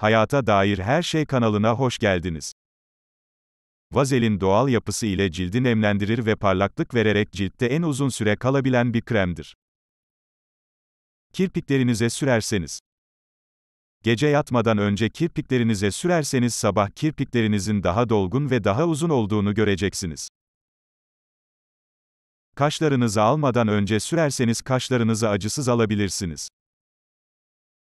Hayata Dair Her Şey kanalına hoş geldiniz. Vazelin doğal yapısı ile cildi nemlendirir ve parlaklık vererek ciltte en uzun süre kalabilen bir kremdir. Kirpiklerinize sürerseniz Gece yatmadan önce kirpiklerinize sürerseniz sabah kirpiklerinizin daha dolgun ve daha uzun olduğunu göreceksiniz. Kaşlarınızı almadan önce sürerseniz kaşlarınızı acısız alabilirsiniz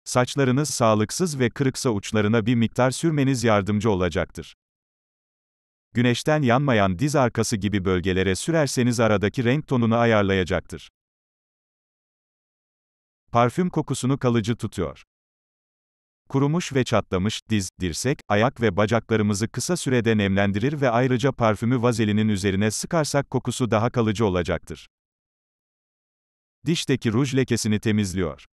saçlarınız sağlıksız ve kırıksa uçlarına bir miktar sürmeniz yardımcı olacaktır. Güneşten yanmayan diz arkası gibi bölgelere sürerseniz aradaki renk tonunu ayarlayacaktır. Parfüm kokusunu kalıcı tutuyor. Kurumuş ve çatlamış diz, dirsek, ayak ve bacaklarımızı kısa sürede nemlendirir ve ayrıca parfümü vazelinin üzerine sıkarsak kokusu daha kalıcı olacaktır. Dişteki ruj lekesini temizliyor.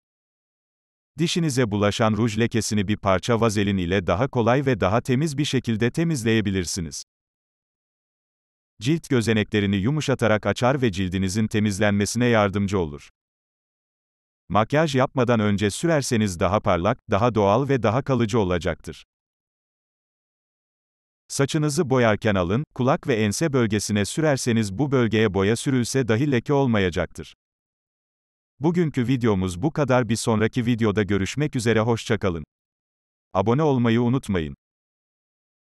Dişinize bulaşan ruj lekesini bir parça vazelin ile daha kolay ve daha temiz bir şekilde temizleyebilirsiniz. Cilt gözeneklerini yumuşatarak açar ve cildinizin temizlenmesine yardımcı olur. Makyaj yapmadan önce sürerseniz daha parlak, daha doğal ve daha kalıcı olacaktır. Saçınızı boyarken alın, kulak ve ense bölgesine sürerseniz bu bölgeye boya sürülse dahi leke olmayacaktır. Bugünkü videomuz bu kadar bir sonraki videoda görüşmek üzere hoşçakalın. Abone olmayı unutmayın.